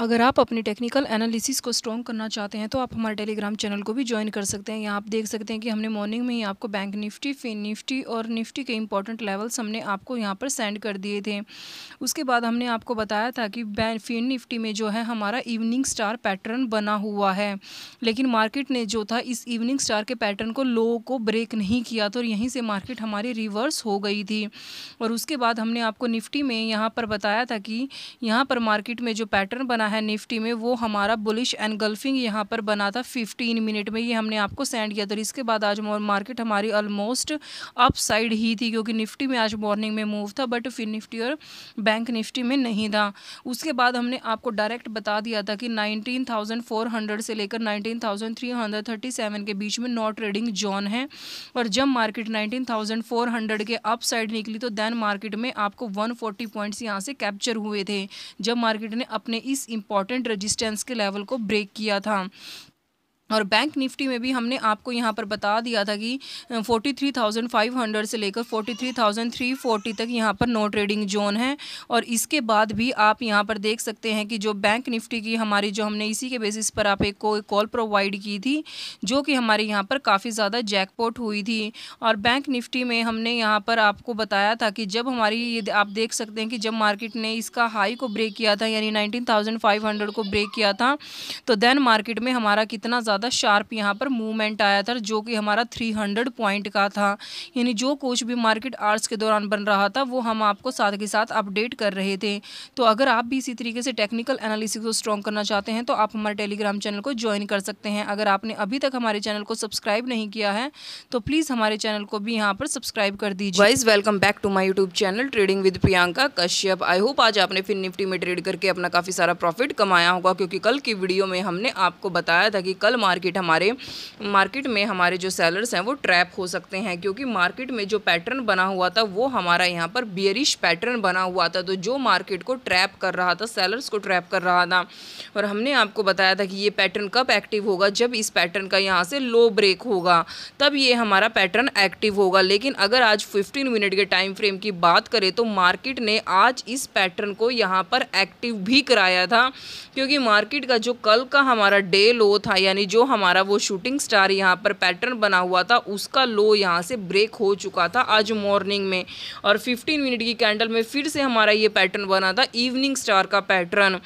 अगर आप अपनी टेक्निकल एनालिसिस को स्ट्रॉन्ग करना चाहते हैं तो आप हमारे टेलीग्राम चैनल को भी ज्वाइन कर सकते हैं यहाँ आप देख सकते हैं कि हमने मॉर्निंग में ही आपको बैंक निफ्टी फिन निफ्टी और निफ्टी के इंपॉर्टेंट लेवल्स हमने आपको यहाँ पर सेंड कर दिए थे उसके बाद हमने आपको बताया था कि फिन निफ्टी में जो है हमारा इवनिंग स्टार पैटर्न बना हुआ है लेकिन मार्केट ने जो था इस इवनिंग स्टार के पैटर्न को लो को ब्रेक नहीं किया तो यहीं से मार्केट हमारी रिवर्स हो गई थी और उसके बाद हमने आपको निफ्टी में यहाँ पर बताया था कि यहाँ पर मार्केट में जो पैटर्न बना है निफ्टी में वो हमारा बुलिश एनगल्फिंग यहाँ पर बना था फिफ्टीन मिनट में ये हमने आपको सेंड किया था इसके बाद आज मार्केट हमारी ऑलमोस्ट अप साइड ही थी क्योंकि निफ्टी में आज मॉर्निंग में मूव था बट फिर निफ्टी और बैंक निफ्टी में नहीं था उसके बाद हमने आपको डायरेक्ट बता दिया था कि 19,400 से लेकर 19,337 के बीच में नॉट ट्रेडिंग जोन है और जब मार्केट 19,400 के अप साइड निकली तो देन मार्केट में आपको 140 पॉइंट्स यहाँ से कैप्चर हुए थे जब मार्केट ने अपने इस इंपॉर्टेंट रजिस्टेंस के लेवल को ब्रेक किया था और बैंक निफ्टी में भी हमने आपको यहाँ पर बता दिया था कि 43,500 से लेकर 43,340 तक यहाँ पर नो ट्रेडिंग जोन है और इसके बाद भी आप यहाँ पर देख सकते हैं कि जो बैंक निफ्टी की हमारी जो हमने इसी के बेसिस पर आप एक को कॉल प्रोवाइड की थी जो कि हमारे यहाँ पर काफ़ी ज़्यादा जैकपॉट हुई थी और बैंक निफ्टी में हमने यहाँ पर आपको बताया था कि जब हमारी ये आप देख सकते हैं कि जब मार्केट ने इसका हाई को ब्रेक किया था यानी नाइनटीन को ब्रेक किया था तो देन मार्केट में हमारा कितना ज़्यादा ज़्यादा शार्प यहाँ पर मूवमेंट आया था जो कि हमारा थ्री हंड्रेड पॉइंट का था यानी जो कुछ भी मार्केट आर्ट्स के दौरान बन रहा था वो हम आपको साथ के साथ अपडेट कर रहे थे तो अगर आप भी इसी तरीके से टेक्निकल एनालिसिस को स्ट्रॉन्ग करना चाहते हैं तो आप हमारे टेलीग्राम चैनल को ज्वाइन कर सकते हैं अगर आपने अभी तक हमारे चैनल को सब्सक्राइब नहीं किया है तो प्लीज़ हमारे चैनल को भी यहाँ पर सब्सक्राइब कर दीजिए वाइज welcome back to my YouTube channel trading with Priyanka Kashyap I hope आज आपने फिर निफ्टी में ट्रेड करके अपना काफ़ी सारा प्रॉफिट कमाया होगा क्योंकि कल की वीडियो में हमने आपको बताया था कि कल मार्केट हमारे मार्केट में हमारे जो सेलर्स हैं वो ट्रैप हो सकते हैं क्योंकि मार्केट में जो पैटर्न बना हुआ था वो हमारा यहाँ पर बियरिश पैटर्न बना हुआ था तो जो मार्केट को ट्रैप कर रहा था सेलर्स को ट्रैप कर रहा था और हमने आपको बताया था कि ये पैटर्न कब एक्टिव होगा जब इस पैटर्न का यहाँ से लो ब्रेक होगा तब ये हमारा पैटर्न एक्टिव होगा लेकिन अगर आज 15 मिनट के टाइम फ्रेम की बात करें तो मार्केट ने आज इस पैटर्न को यहाँ पर एक्टिव भी कराया था क्योंकि मार्केट का जो कल का हमारा डे लो था यानी जो जो हमारा वो शूटिंग स्टार यहाँ पर पैटर्न बना हुआ था उसका लो यहाँ से ब्रेक हो चुका था आज मॉर्निंग में और 15 मिनट की कैंडल में फिर से हमारा ये पैटर्न बना था इवनिंग स्टार का पैटर्न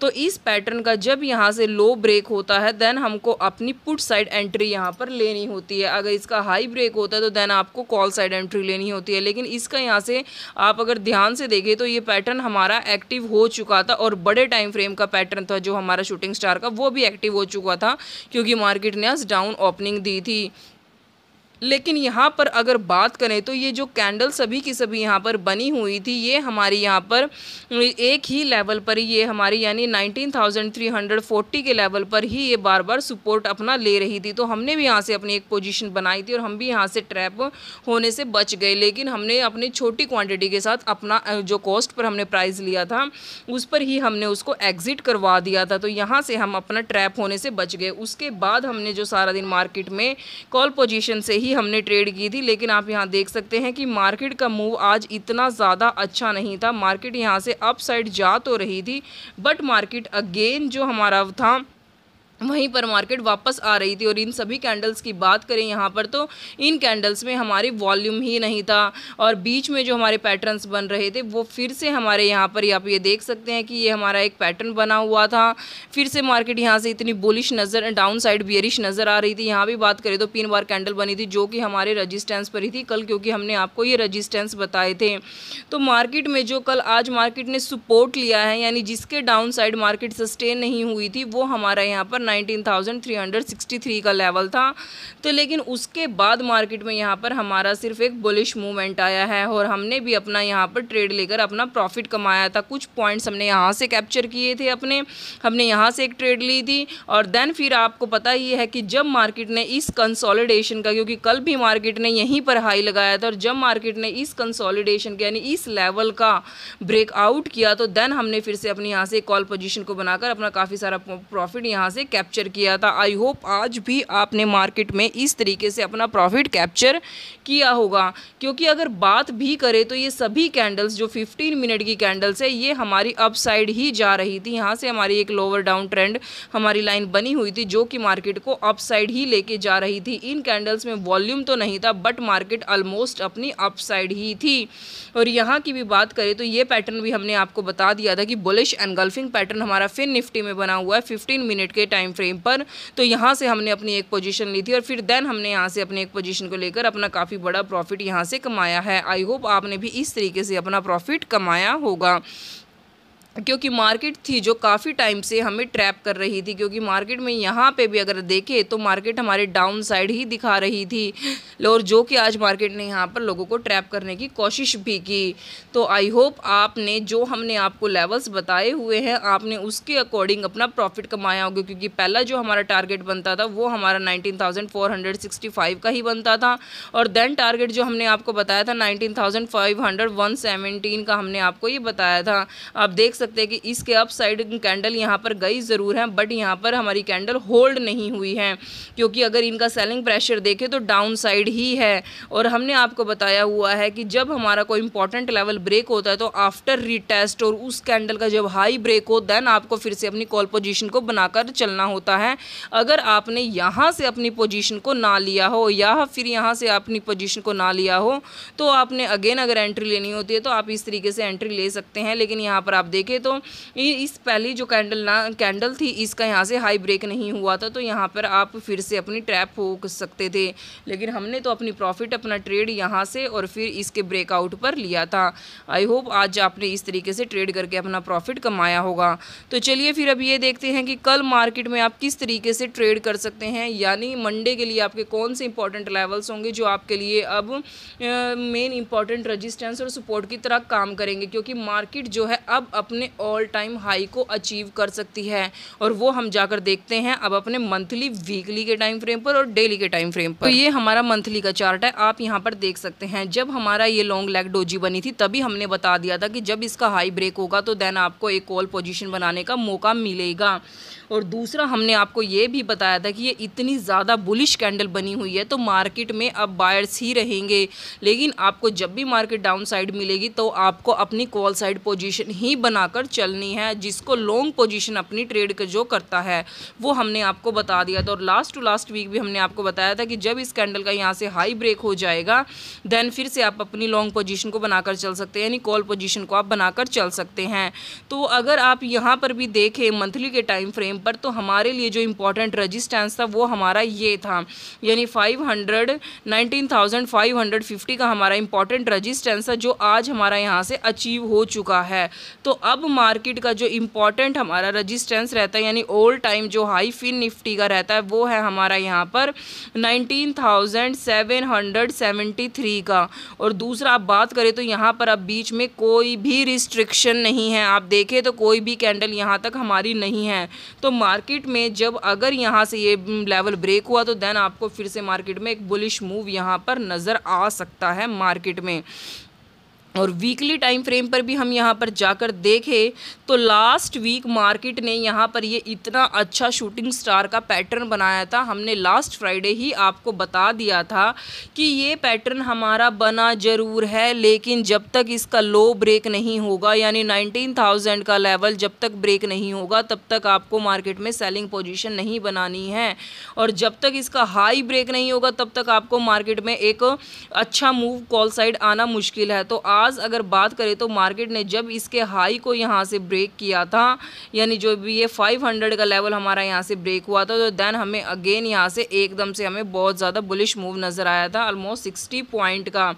तो इस पैटर्न का जब यहाँ से लो ब्रेक होता है देन हमको अपनी पुट साइड एंट्री यहाँ पर लेनी होती है अगर इसका हाई ब्रेक होता है तो देन आपको कॉल साइड एंट्री लेनी होती है लेकिन इसका यहाँ से आप अगर ध्यान से देखें तो ये पैटर्न हमारा एक्टिव हो चुका था और बड़े टाइम फ्रेम का पैटर्न था जो हमारा शूटिंग स्टार का वो भी एक्टिव हो चुका था क्योंकि मार्केट ने आज डाउन ओपनिंग दी थी लेकिन यहाँ पर अगर बात करें तो ये जो कैंडल सभी की सभी यहाँ पर बनी हुई थी ये हमारी यहाँ पर एक ही लेवल पर ये हमारी यानी 19,340 के लेवल पर ही ये बार बार सपोर्ट अपना ले रही थी तो हमने भी यहाँ से अपनी एक पोजीशन बनाई थी और हम भी यहाँ से ट्रैप होने से बच गए लेकिन हमने अपनी छोटी क्वांटिटी के साथ अपना जो कॉस्ट पर हमने प्राइस लिया था उस पर ही हमने उसको एग्ज़िट करवा दिया था तो यहाँ से हम अपना ट्रैप होने से बच गए उसके बाद हमने जो सारा दिन मार्केट में कॉल पोजिशन से ही हमने ट्रेड की थी लेकिन आप यहाँ देख सकते हैं कि मार्केट का मूव आज इतना ज़्यादा अच्छा नहीं था मार्केट यहाँ से अप साइड जा तो रही थी बट मार्केट अगेन जो हमारा था वहीं पर मार्केट वापस आ रही थी और इन सभी कैंडल्स की बात करें यहाँ पर तो इन कैंडल्स में हमारे वॉल्यूम ही नहीं था और बीच में जो हमारे पैटर्न्स बन रहे थे वो फिर से हमारे यहाँ पर आप ये देख सकते हैं कि ये हमारा एक पैटर्न बना हुआ था फिर से मार्केट यहाँ से इतनी बुलिश नज़र डाउन साइड बियरिश नज़र आ रही थी यहाँ भी बात करें तो तीन बार कैंडल बनी थी जो कि हमारे रजिस्टेंस पर ही थी कल क्योंकि हमने आपको ये रजिस्टेंस बताए थे तो मार्केट में जो कल आज मार्केट ने सपोर्ट लिया है यानी जिसके डाउन साइड मार्केट सस्टेन नहीं हुई थी वो हमारा यहाँ पर 19,363 का लेवल था तो लेकिन उसके बाद मार्केट में यहाँ पर हमारा सिर्फ एक बुलिश मूवमेंट आया है और हमने भी अपना यहाँ पर ट्रेड लेकर अपना प्रॉफिट कमाया था कुछ पॉइंट्स हमने यहाँ से कैप्चर किए थे अपने हमने यहाँ से एक ट्रेड ली थी और देन फिर आपको पता ही है कि जब मार्केट ने इस कंसोलिडेशन का क्योंकि कल भी मार्केट ने यहीं पर हाई लगाया था और जब मार्केट ने इस कंसोलिडेशन के यानी इस लेवल का ब्रेकआउट किया तो देन हमने फिर से अपनी यहाँ से कॉल पोजिशन को बनाकर अपना काफ़ी सारा प्रॉफिट यहाँ से कैप्चर किया था आई होप आज भी आपने मार्केट में इस तरीके से अपना प्रॉफिट कैप्चर किया होगा क्योंकि अगर बात भी करें तो ये सभी कैंडल्स जो 15 मिनट की कैंडल्स है ये हमारी अपसाइड ही जा रही थी यहाँ से हमारी एक लोअर डाउन ट्रेंड हमारी लाइन बनी हुई थी जो कि मार्केट को अपसाइड ही लेके जा रही थी इन कैंडल्स में वॉल्यूम तो नहीं था बट मार्केट ऑलमोस्ट अपनी अपसाइड ही थी और यहाँ की भी बात करें तो ये पैटर्न भी हमने आपको बता दिया था कि बुलिश एनगल्फिंग पैटर्न हमारा फिन निफ्टी में बना हुआ है फिफ्टीन मिनट के टाइम टाइम फ्रेम पर तो यहाँ से हमने अपनी एक पोजीशन ली थी और फिर देन हमने यहाँ से अपने एक पोजीशन को लेकर अपना काफ़ी बड़ा प्रॉफिट यहाँ से कमाया है आई होप आपने भी इस तरीके से अपना प्रॉफिट कमाया होगा क्योंकि मार्केट थी जो काफ़ी टाइम से हमें ट्रैप कर रही थी क्योंकि मार्केट में यहाँ पे भी अगर देखें तो मार्केट हमारे डाउन साइड ही दिखा रही थी और जो कि आज मार्केट ने यहाँ पर लोगों को ट्रैप करने की कोशिश भी की तो आई होप आपने जो हमने आपको लेवल्स बताए हुए हैं आपने उसके अकॉर्डिंग अपना प्रॉफिट कमाया होगा क्योंकि पहला जो हमारा टारगेट बनता था वो हमारा नाइनटीन का ही बनता था और देन टारगेट जो हमने आपको बताया था नाइनटीन का हमने आपको ये बताया था आप देख सकते हैं कि इसके अप साइड कैंडल यहाँ पर गई ज़रूर है बट यहाँ पर हमारी कैंडल होल्ड नहीं हुई है क्योंकि अगर इनका सेलिंग प्रेशर देखें तो डाउन साइड ही है और हमने आपको बताया हुआ है कि जब हमारा कोई इंपॉर्टेंट लेवल ब्रेक होता है तो आफ्टर रिटेस्ट और उस कैंडल का जब हाई ब्रेक हो देन आपको फिर से अपनी कॉल पोजिशन को बनाकर चलना होता है अगर आपने यहाँ से अपनी पोजिशन को ना लिया हो या फिर यहाँ से अपनी पोजिशन को ना लिया हो तो आपने अगेन अगर एंट्री लेनी होती है तो आप इस तरीके से एंट्री ले सकते हैं लेकिन यहाँ पर आप देखें देखें तो इस पहली जो कैंडल ना कैंडल थी इसका यहाँ से हाई ब्रेक नहीं हुआ था तो यहाँ पर आप फिर से अपनी ट्रैप हो सकते थे लेकिन हमने तो अपनी प्रॉफिट अपना ट्रेड यहाँ से और फिर इसके ब्रेकआउट पर लिया था आई होप आज आपने इस तरीके से ट्रेड करके अपना प्रॉफिट कमाया होगा तो चलिए फिर अब ये देखते हैं कि कल मार्केट में आप किस तरीके से ट्रेड कर सकते हैं यानी मंडे के लिए आपके कौन से इंपॉर्टेंट लेवल्स होंगे जो आपके लिए अब मेन इंपॉर्टेंट रजिस्टेंस और सपोर्ट की तरह काम करेंगे क्योंकि मार्केट जो है अब अपने अपने ऑल टाइम हाई को अचीव कर सकती है और वो हम जाकर देखते हैं अब अपने मंथली वीकली के टाइम फ्रेम पर और डेली के टाइम फ्रेम पर तो ये हमारा मंथली का चार्ट है आप यहाँ पर देख सकते हैं जब हमारा ये लॉन्ग लेग डोजी बनी थी तभी हमने बता दिया था कि जब इसका हाई ब्रेक होगा तो देन आपको एक ऑल पोजिशन बनाने का मौका मिलेगा और दूसरा हमने आपको ये भी बताया था कि ये इतनी ज़्यादा बुलिश कैंडल बनी हुई है तो मार्केट में अब बायर्स ही रहेंगे लेकिन आपको जब भी मार्केट डाउन साइड मिलेगी तो आपको अपनी कॉल साइड पोजीशन ही बना बनाकर चलनी है जिसको लॉन्ग पोजीशन अपनी ट्रेड का जो करता है वो हमने आपको बता दिया था और लास्ट टू लास्ट वीक भी हमने आपको बताया था कि जब इस कैंडल का यहाँ से हाई ब्रेक हो जाएगा देन फिर से आप अपनी लॉन्ग पोजिशन को बनाकर चल सकते हैं यानी कॉल पोजिशन को आप बनाकर चल सकते हैं तो अगर आप यहाँ पर भी देखें मंथली के टाइम फ्रेम पर तो हमारे लिए जो इम्पोर्टेंट रजिस्टेंस था वो हमारा ये था यानी five hundred nineteen thousand five hundred fifty का हमारा इंपॉर्टेंट रजिस्टेंस था जो आज हमारा यहाँ से अचीव हो चुका है तो अब मार्केट का जो इम्पोर्टेंट हमारा रजिस्टेंस रहता है यानी ओल्ड टाइम जो हाई फिन निफ्टी का रहता है वो है हमारा यहाँ पर nineteen thousand seven hundred seventy three का और दूसरा आप बात करें तो यहाँ पर अब बीच में कोई भी रिस्ट्रिक्शन नहीं है आप देखें तो कोई भी कैंडल यहाँ तक हमारी नहीं है तो मार्केट में जब अगर यहाँ से ये लेवल हम्म, ब्रेक हुआ तो देन आपको फिर से मार्केट में एक बुलिश मूव यहाँ पर नज़र आ सकता है मार्केट में और वीकली टाइम फ्रेम पर भी हम यहाँ पर जाकर देखें तो लास्ट वीक मार्केट ने यहाँ पर ये इतना अच्छा शूटिंग स्टार का पैटर्न बनाया था हमने लास्ट फ्राइडे ही आपको बता दिया था कि ये पैटर्न हमारा बना ज़रूर है लेकिन जब तक इसका लो ब्रेक नहीं होगा यानी 19,000 का लेवल जब तक ब्रेक नहीं होगा तब तक आपको मार्केट में सेलिंग पोजिशन नहीं बनानी है और जब तक इसका हाई ब्रेक नहीं होगा तब तक आपको मार्केट में एक अच्छा मूव कॉल साइड आना मुश्किल है तो आप आज अगर बात करें तो मार्केट ने जब इसके हाई को यहाँ से ब्रेक किया था यानी जो भी ये 500 का लेवल हमारा यहाँ से ब्रेक हुआ था तो देन हमें अगेन यहाँ से एकदम से हमें बहुत ज़्यादा बुलिश मूव नज़र आया था ऑलमोस्ट सिक्सटी पॉइंट का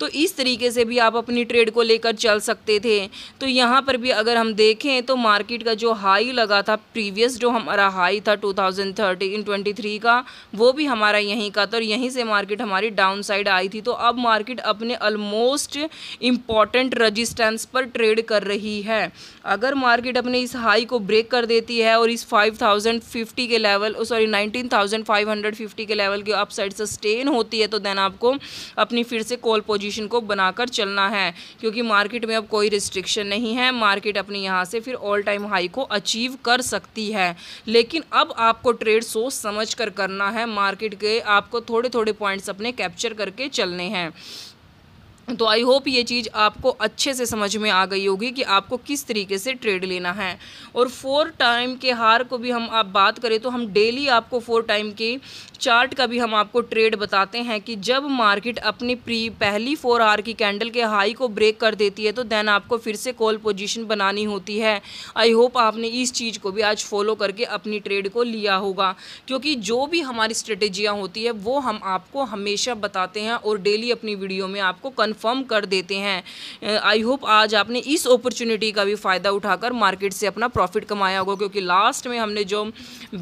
तो इस तरीके से भी आप अपनी ट्रेड को लेकर चल सकते थे तो यहाँ पर भी अगर हम देखें तो मार्केट का जो हाई लगा था प्रीवियस जो हमारा हाई था टू थाउजेंड का वो भी हमारा यहीं का था और यहीं से मार्केट हमारी डाउन साइड आई थी तो अब मार्केट अपने ऑलमोस्ट इम्पॉर्टेंट रजिस्टेंस पर ट्रेड कर रही है अगर मार्केट अपने इस हाई को ब्रेक कर देती है और इस 5050 के लेवल सॉरी 19,550 के लेवल के अपसाइड सस्टेन होती है तो देन आपको अपनी फिर से कॉल पोजीशन को बनाकर चलना है क्योंकि मार्केट में अब कोई रिस्ट्रिक्शन नहीं है मार्केट अपनी यहाँ से फिर ऑल टाइम हाई को अचीव कर सकती है लेकिन अब आपको ट्रेड सोच समझ कर करना है मार्केट के आपको थोड़े थोड़े पॉइंट्स अपने कैप्चर करके चलने हैं तो आई होप ये चीज़ आपको अच्छे से समझ में आ गई होगी कि आपको किस तरीके से ट्रेड लेना है और फोर टाइम के हार को भी हम आप बात करें तो हम डेली आपको फोर टाइम के चार्ट का भी हम आपको ट्रेड बताते हैं कि जब मार्केट अपनी प्री पहली फोर हार की कैंडल के हाई को ब्रेक कर देती है तो देन आपको फिर से कॉल पोजीशन बनानी होती है आई होप आपने इस चीज़ को भी आज फॉलो करके अपनी ट्रेड को लिया होगा क्योंकि जो भी हमारी स्ट्रेटेजियाँ होती है वो हम आपको हमेशा बताते हैं और डेली अपनी वीडियो में आपको कन्फ कंफर्म कर देते हैं आई होप आज आपने इस अपॉर्चुनिटी का भी फ़ायदा उठाकर मार्केट से अपना प्रॉफिट कमाया होगा क्योंकि लास्ट में हमने जो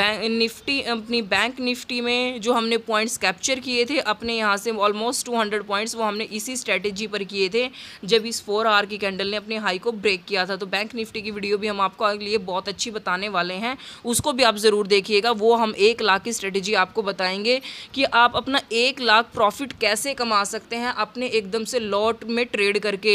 बैंक निफ्टी अपनी बैंक निफ्टी में जो हमने पॉइंट्स कैप्चर किए थे अपने यहाँ से ऑलमोस्ट टू पॉइंट्स वो हमने इसी स्ट्रैटेजी पर किए थे जब इस फोर आर की कैंडल ने अपने हाई को ब्रेक किया था तो बैंक निफ्टी की वीडियो भी हम आपको लिए बहुत अच्छी बताने वाले हैं उसको भी आप ज़रूर देखिएगा वो हम एक लाख की स्ट्रेटेजी आपको बताएंगे कि आप अपना एक लाख प्रॉफिट कैसे कमा सकते हैं अपने एकदम से लॉट में ट्रेड करके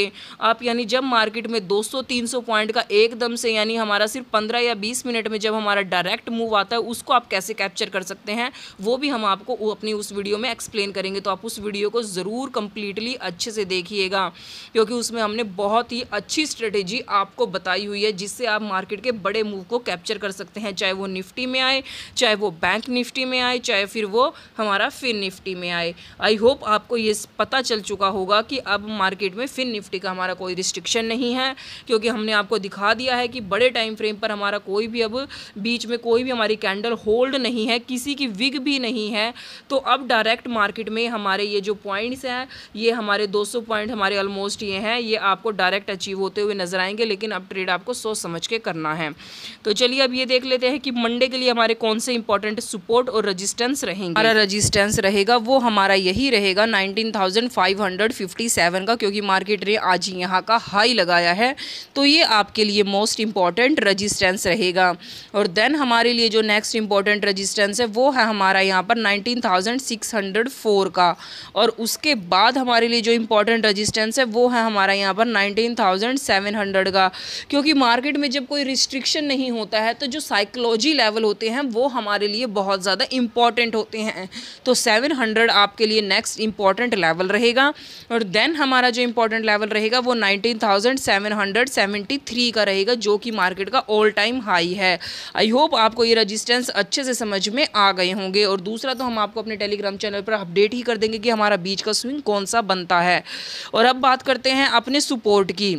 आप यानी जब मार्केट में 200-300 पॉइंट का एकदम से यानी हमारा सिर्फ 15 या 20 मिनट में जब हमारा डायरेक्ट मूव आता है उसको आप कैसे कैप्चर कर सकते हैं वो भी हम आपको अपनी उस वीडियो में एक्सप्लेन करेंगे तो आप उस वीडियो को ज़रूर कम्प्लीटली अच्छे से देखिएगा क्योंकि उसमें हमने बहुत ही अच्छी स्ट्रेटेजी आपको बताई हुई है जिससे आप मार्केट के बड़े मूव को कैप्चर कर सकते हैं चाहे वो निफ्टी में आए चाहे वो बैंक निफ्टी में आए चाहे फिर वो हमारा फिर निफ्टी में आए आई होप आपको ये पता चल चुका होगा कि अब मार्केट में फिन निफ्टी का हमारा कोई रिस्ट्रिक्शन नहीं है क्योंकि हमने आपको दिखा दिया है कि बड़े टाइम फ्रेम पर हमारा कोई भी अब बीच में कोई भी हमारी कैंडल होल्ड नहीं है किसी की विग भी नहीं है तो अब डायरेक्ट मार्केट में हमारे ये जो पॉइंट्स हैं ये हमारे 200 पॉइंट हमारे ऑलमोस्ट ये हैं ये आपको डायरेक्ट अचीव होते हुए नजर आएंगे लेकिन अब ट्रेड आपको सोच समझ के करना है तो चलिए अब ये देख लेते हैं कि मंडे के लिए हमारे कौन से इंपॉर्टेंट सपोर्ट और रजिस्टेंस रहेंगे हमारा रजिस्टेंस रहेगा वो हमारा यही रहेगा नाइनटीन सेवन का क्योंकि मार्केट ने आज ही यहाँ का हाई लगाया है तो ये आपके लिए मोस्ट इम्पॉर्टेंट रजिस्टेंस रहेगा और देन हमारे लिए जो नेक्स्ट इम्पॉर्टेंट रजिस्टेंस है वो है हमारा यहाँ पर 19,604 का और उसके बाद हमारे लिए जो इम्पॉर्टेंट रजिस्टेंस है वो है हमारा यहाँ पर 19,700 का क्योंकि मार्केट में जब कोई रिस्ट्रिक्शन नहीं होता है तो जो साइकोलॉजी लेवल होते हैं वो हमारे लिए बहुत ज़्यादा इम्पॉर्टेंट होते हैं तो 700 आपके लिए नेक्स्ट इम्पॉर्टेंट लेवल रहेगा और देन हमारा जो इम्पोर्टेंट लेवल रहेगा वो 19,773 का रहेगा जो कि मार्केट का ऑल टाइम हाई है आई होप आपको ये रजिस्टेंस अच्छे से समझ में आ गए होंगे और दूसरा तो हम आपको अपने टेलीग्राम चैनल पर अपडेट ही कर देंगे कि हमारा बीच का स्विंग कौन सा बनता है और अब बात करते हैं अपने सपोर्ट की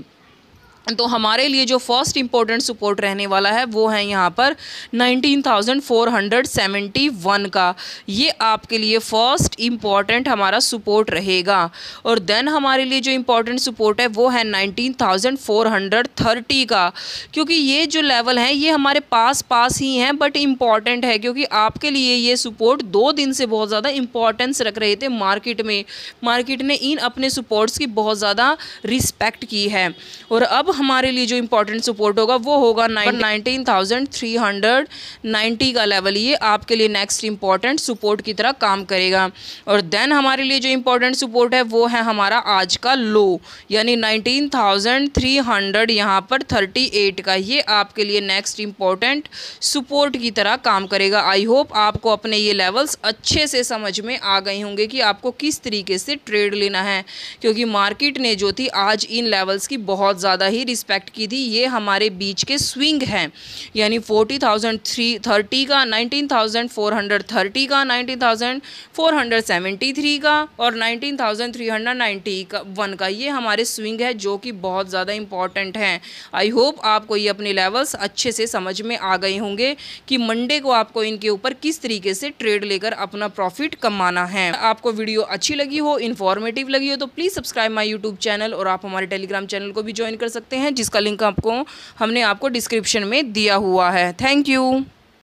तो हमारे लिए जो फर्स्ट इम्पोर्टेंट सपोर्ट रहने वाला है वो है यहाँ पर 19,471 का ये आपके लिए फर्स्ट इम्पॉर्टेंट हमारा सपोर्ट रहेगा और देन हमारे लिए जो इम्पॉर्टेंट सपोर्ट है वो है 19,430 का क्योंकि ये जो लेवल है ये हमारे पास पास ही हैं बट इम्पॉर्टेंट है क्योंकि आपके लिए ये सपोर्ट दो दिन से बहुत ज़्यादा इम्पॉर्टेंस रख रहे थे मार्केट में मार्केट ने इन अपने सपोर्ट्स की बहुत ज़्यादा रिस्पेक्ट की है और अब हमारे लिए जो इम्पोर्टेंट सपोर्ट होगा वो होगा nineteen thousand three hundred ninety का लेवल ये आपके लिए नेक्स्ट इम्पॉर्टेंट सपोर्ट की तरह काम करेगा और देन हमारे लिए जो इम्पोर्टेंट सपोर्ट है वो है हमारा आज का लो यानी नाइनटीन थाउजेंड थ्री हंड्रेड यहाँ पर थर्टी एट का ये आपके लिए नेक्स्ट इम्पॉर्टेंट सपोर्ट की तरह काम करेगा आई होप आपको अपने ये लेवल्स अच्छे से समझ में आ गए होंगे कि आपको किस तरीके से ट्रेड लेना है क्योंकि मार्केट ने जो थी आज इन लेवल्स की बहुत ज़्यादा ही ही रिस्पेक्ट की थी ये हमारे बीच के स्विंग हैं यानी फोर्टी थाउजेंड थ्री थर्टी का nineteen thousand four hundred thirty का nineteen thousand four hundred seventy three का और nineteen thousand three hundred ninety का वन का ये हमारे स्विंग है जो कि बहुत ज़्यादा इंपॉर्टेंट हैं आई होप आपको ये अपने लेवल्स अच्छे से समझ में आ गए होंगे कि मंडे को आपको इनके ऊपर किस तरीके से ट्रेड लेकर अपना प्रॉफिट कमाना है आपको वीडियो अच्छी लगी हो इन्फॉर्मेटिव लगी हो तो please subscribe my YouTube channel और आप हमारे टेलीग्राम चैनल को भी ज्वाइन कर सकते सकते हैं जिसका लिंक आपको हमने आपको डिस्क्रिप्शन में दिया हुआ है थैंक यू